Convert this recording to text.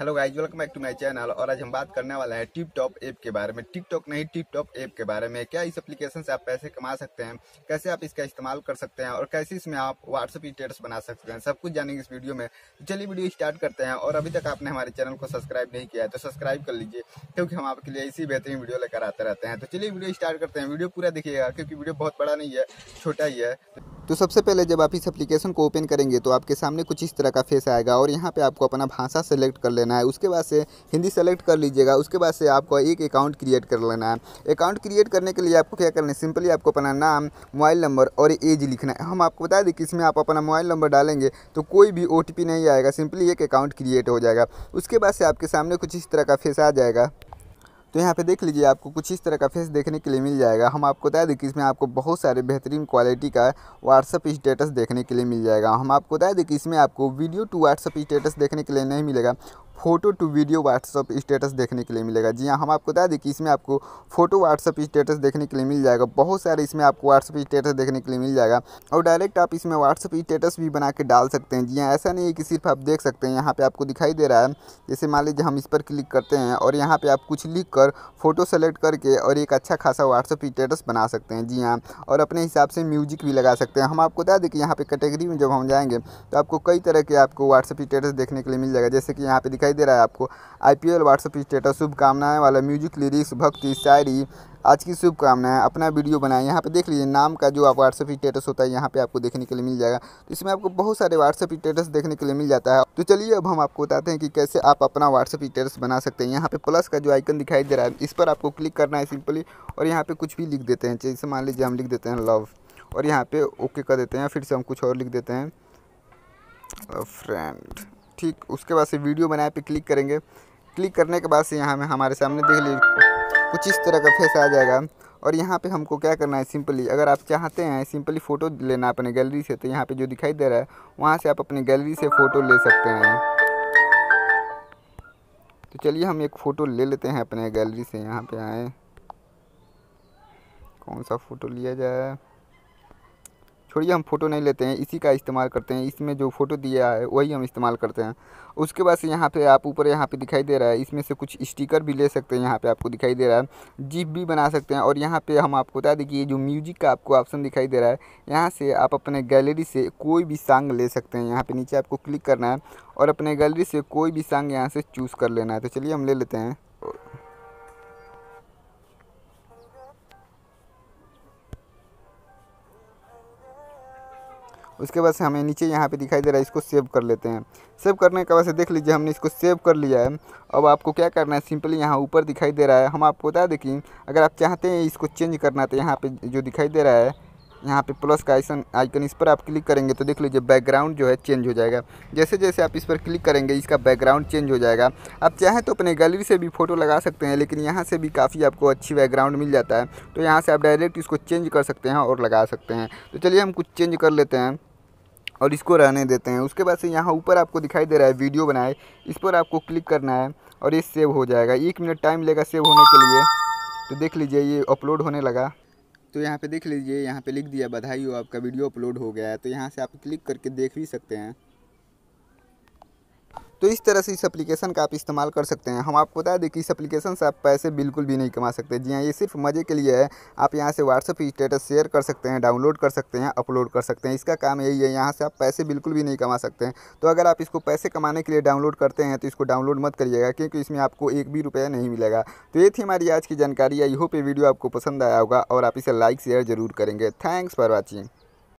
hello guys welcome back to my channel और आज हम बात करने वाले हैं टिप टॉप ऐप के बारे में टिकटॉक नहीं टिप टॉप ऐप के बारे में क्या इस एप्लीकेशन से आप पैसे कमा सकते हैं कैसे आप इसका इस्तेमाल कर सकते हैं और कैसे इसमें आप व्हाट्सअप स्टेटस बना सकते हैं सब कुछ जानेंगे इस वीडियो में तो चलिए वीडियो स्टार्ट करते हैं और अभी तक आपने हमारे चैनल को सब्सक्राइब नहीं किया है तो सब्सक्राइब कर लीजिए क्योंकि हम आपके लिए इसी बेहतरीन वीडियो लेकर आते रहते हैं तो चलिए वीडियो स्टार्ट करते हैं वीडियो पूरा दिखिएगा क्योंकि वीडियो बहुत बड़ा नहीं है छोटा ही है तो सबसे पहले जब आप इस एप्लीकेशन को ओपन करेंगे तो आपके सामने कुछ इस तरह का फेस आएगा और यहाँ पे आपको अपना भाषा सेलेक्ट कर लेना है उसके बाद से हिंदी सेलेक्ट कर लीजिएगा उसके बाद से आपको एक अकाउंट क्रिएट कर लेना है अकाउंट क्रिएट करने के लिए आपको क्या करना है सिंपली आपको अपना नाम मोबाइल नंबर और एज लिखना है हम आपको बता दें कि इसमें आप अपना मोबाइल नंबर डालेंगे तो कोई भी ओ नहीं आएगा सिंपली एक अकाउंट क्रिएट हो जाएगा उसके बाद से आपके सामने कुछ इस तरह का फेस आ जाएगा तो यहाँ पे देख लीजिए आपको कुछ इस तरह का फेस देखने के लिए मिल जाएगा हम आपको बता दें कि इसमें आपको बहुत सारे बेहतरीन क्वालिटी का व्हाट्सअप स्टेटस देखने के लिए मिल जाएगा हम आपको बता दें कि इसमें आपको वीडियो टू व्हाट्सअप स्टेटस देखने के लिए नहीं मिलेगा photo to video WhatsApp status देखने के लिए मिलेगा जी हाँ हम आपको बता दें कि इसमें आपको फोटो व्हाट्सअप स्टेटस देखने के लिए मिल जाएगा बहुत सारे इसमें आपको व्हाट्सअप स्टेटस देखने के लिए मिल जाएगा और डायरेक्ट आप इसमें व्हाट्सअप स्टेटस भी बना के डाल सकते हैं जी हाँ ऐसा नहीं है कि सिर्फ आप देख सकते हैं यहाँ पर आपको दिखाई दे रहा है जैसे मान लीजिए हम इस पर क्लिक करते हैं और यहाँ पर आप कुछ लिख कर फोटो सेलेक्ट करके और एक अच्छा खासा व्हाट्सअप स्टेटस बना सकते हैं जी हाँ और अपने हिसाब से म्यूजिक भी लगा सकते हैं हम आपको बता दें कि यहाँ पर कैटेगरी में जब हम जाएंगे तो आपको कई तरह के आपको व्हाट्सअप स्टेटस देखने के लिए मिल जाएगा जैसे कि यहाँ पर दिखाई दिखाई दे रहा है आपको I P L WhatsApp status शुभकामनाएं वाला म्यूजिक लिरिक्स भक्ति शायरी आज की शुभकामनाएं अपना वीडियो बनाएं यहाँ पे देख लीजिए नाम का जो आप व्हाट्सअप स्टेटस होता है यहाँ पे आपको देखने के लिए मिल जाएगा तो इसमें आपको बहुत सारे व्हाट्सअप स्टेटस देखने के लिए मिल जाता है तो चलिए अब हम आपको बताते हैं कि कैसे आप अपना व्हाट्सअप स्टेटस बना सकते हैं यहाँ पे प्लस का जो आइकन दिखाई दे रहा है इस पर आपको क्लिक करना है सिंपली और यहाँ पर कुछ भी लिख देते हैं जैसे मान लीजिए हम लिख देते हैं लव और यहाँ पर ओके कर देते हैं फिर से हम कुछ और लिख देते हैं फ्रेंड ठीक उसके बाद से वीडियो बनाए पे क्लिक करेंगे क्लिक करने के बाद से यहाँ में हमारे सामने देख लीजिए कुछ इस तरह का फेस आ जाएगा और यहाँ पे हमको क्या करना है सिंपली अगर आप चाहते हैं सिंपली फ़ोटो लेना अपने गैलरी से तो यहाँ पे जो दिखाई दे रहा है वहाँ से आप अपनी गैलरी से फ़ोटो ले सकते हैं तो चलिए हम एक फ़ोटो ले लेते हैं अपने गैलरी से यहाँ पे आए कौन सा फ़ोटो लिया जाए छोड़िए हम फ़ोटो नहीं लेते हैं इसी का इस्तेमाल करते हैं इसमें जो फ़ोटो दिया है वही हम इस्तेमाल करते हैं उसके बाद से यहाँ पे आप ऊपर यहाँ पे दिखाई दे रहा है इसमें से कुछ स्टिकर भी ले सकते हैं यहाँ पे आपको दिखाई दे रहा है जीप भी बना सकते हैं और यहाँ पे हम आपको बता दें कि ये जो म्यूजिक का आपको ऑप्शन दिखाई दे रहा है यहाँ से आप अपने गैलरी से कोई भी सॉन्ग ले सकते हैं यहाँ पर नीचे आपको क्लिक करना है और अपने गैलरी से कोई भी सॉन्ग यहाँ से चूज़ कर लेना है तो चलिए हम ले लेते हैं उसके बाद से हमें नीचे यहाँ पे दिखाई दे रहा है इसको सेव कर लेते हैं सेव करने के बाद से देख लीजिए हमने इसको सेव कर लिया है अब आपको क्या करना है सिंपली यहाँ ऊपर दिखाई दे रहा है हम आपको बता दें कि अगर आप चाहते हैं इसको चेंज करना तो यहाँ पर जो दिखाई दे रहा है यहाँ पे प्लस का आइसन आइकन इस पर आप क्लिक करेंगे तो देख लीजिए बैकग्राउंड जो है चेंज हो जाएगा जैसे जैसे आप इस पर क्लिक करेंगे इसका बैकग्राउंड चेंज हो जाएगा आप चाहें तो अपने गैलरी से भी फ़ोटो लगा सकते हैं लेकिन यहाँ से भी काफ़ी आपको अच्छी बैकग्राउंड मिल जाता है तो यहाँ से आप डायरेक्ट इसको चेंज कर सकते हैं और लगा सकते हैं तो चलिए हम कुछ चेंज कर लेते हैं और इसको रहने देते हैं उसके बाद से यहाँ ऊपर आपको दिखाई दे रहा है वीडियो बनाए इस पर आपको क्लिक करना है और ये सेव हो जाएगा एक मिनट टाइम लेगा सेव होने के लिए तो देख लीजिए ये अपलोड होने लगा तो यहाँ पे देख लीजिए यहाँ पे लिख दिया बधाई हो आपका वीडियो अपलोड हो गया है तो यहाँ से आप क्लिक करके देख भी सकते हैं तो इस तरह से इस एप्लीकेशन का आप इस्तेमाल कर सकते हैं हम आपको बता दें कि इस एप्लीकेशन से आप पैसे बिल्कुल भी नहीं कमा सकते जी हाँ ये सिर्फ मज़े के लिए है आप यहाँ से व्हाट्सअप स्टेटस शेयर कर सकते हैं डाउनलोड कर सकते हैं अपलोड कर सकते हैं इसका काम यही है यहाँ से आप पैसे बिल्कुल भी नहीं कमा सकते हैं तो अगर आप इसको पैसे कमाने के लिए डाउनलोड करते हैं तो इसको डाउनलोड मत करिएगा क्योंकि इसमें आपको एक भी रुपया नहीं मिलेगा तो ये थी हमारी आज की जानकारी आई होप ये वीडियो आपको पसंद आया होगा और आप इसे लाइक शेयर जरूर करेंगे थैंक्स फॉर वॉचिंग